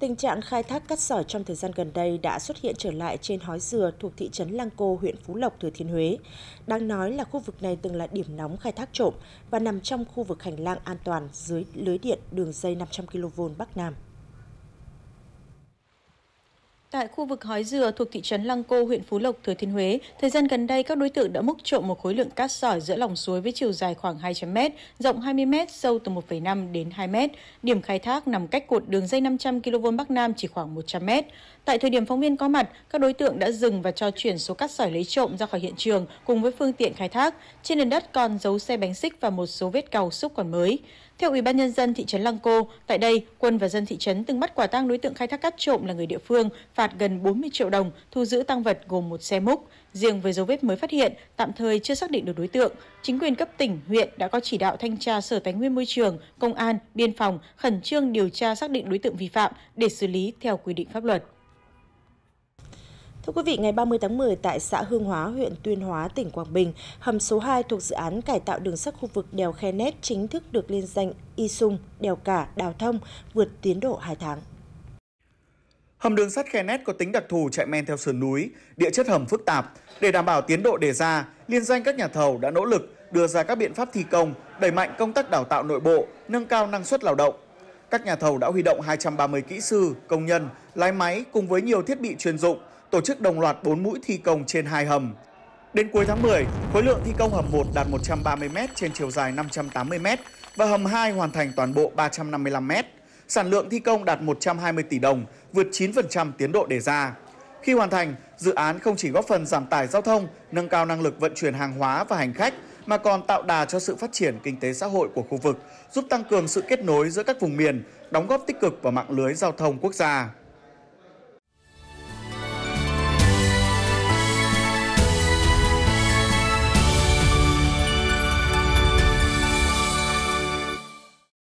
Tình trạng khai thác cát sỏi trong thời gian gần đây đã xuất hiện trở lại trên hói dừa thuộc thị trấn Lăng Cô, huyện Phú Lộc, Thừa Thiên Huế. Đang nói là khu vực này từng là điểm nóng khai thác trộm và nằm trong khu vực hành lang an toàn dưới lưới điện đường dây 500 kV Bắc Nam. Tại khu vực hói dừa thuộc thị trấn Lăng Cô, huyện Phú Lộc, Thừa Thiên Huế, thời gian gần đây các đối tượng đã múc trộm một khối lượng cát sỏi giữa lòng suối với chiều dài khoảng 200m, rộng 20m, sâu từ 1,5 đến 2m. Điểm khai thác nằm cách cột đường dây 500 kV Bắc Nam chỉ khoảng 100m. Tại thời điểm phóng viên có mặt, các đối tượng đã dừng và cho chuyển số cát sỏi lấy trộm ra khỏi hiện trường cùng với phương tiện khai thác. Trên nền đất còn dấu xe bánh xích và một số vết cầu xúc còn mới. Theo Ủy ban nhân dân thị trấn Lăng Cô, tại đây, quân và dân thị trấn từng bắt quả tang đối tượng khai thác cát trộm là người địa phương, phạt gần 40 triệu đồng, thu giữ tăng vật gồm một xe múc. Riêng với dấu vết mới phát hiện, tạm thời chưa xác định được đối tượng, chính quyền cấp tỉnh, huyện đã có chỉ đạo thanh tra Sở Tài nguyên Môi trường, Công an, Biên phòng khẩn trương điều tra xác định đối tượng vi phạm để xử lý theo quy định pháp luật. Thưa quý vị, ngày 30 tháng 10 tại xã Hương Hóa, huyện Tuyên Hóa, tỉnh Quảng Bình, hầm số 2 thuộc dự án cải tạo đường sắt khu vực đèo Khe Nét chính thức được liên danh Y Sung, đèo Cả, Đào Thông vượt tiến độ 2 tháng. Hầm đường sắt Khe Nét có tính đặc thù chạy men theo sườn núi, địa chất hầm phức tạp. Để đảm bảo tiến độ đề ra, liên danh các nhà thầu đã nỗ lực đưa ra các biện pháp thi công, đẩy mạnh công tác đào tạo nội bộ, nâng cao năng suất lao động, các nhà thầu đã huy động 230 kỹ sư, công nhân, lái máy cùng với nhiều thiết bị chuyên dụng tổ chức đồng loạt 4 mũi thi công trên hai hầm. Đến cuối tháng 10, khối lượng thi công hầm 1 đạt 130m trên chiều dài 580m và hầm 2 hoàn thành toàn bộ 355m. Sản lượng thi công đạt 120 tỷ đồng, vượt 9% tiến độ đề ra. Khi hoàn thành, dự án không chỉ góp phần giảm tải giao thông, nâng cao năng lực vận chuyển hàng hóa và hành khách, mà còn tạo đà cho sự phát triển kinh tế xã hội của khu vực, giúp tăng cường sự kết nối giữa các vùng miền, đóng góp tích cực vào mạng lưới giao thông quốc gia.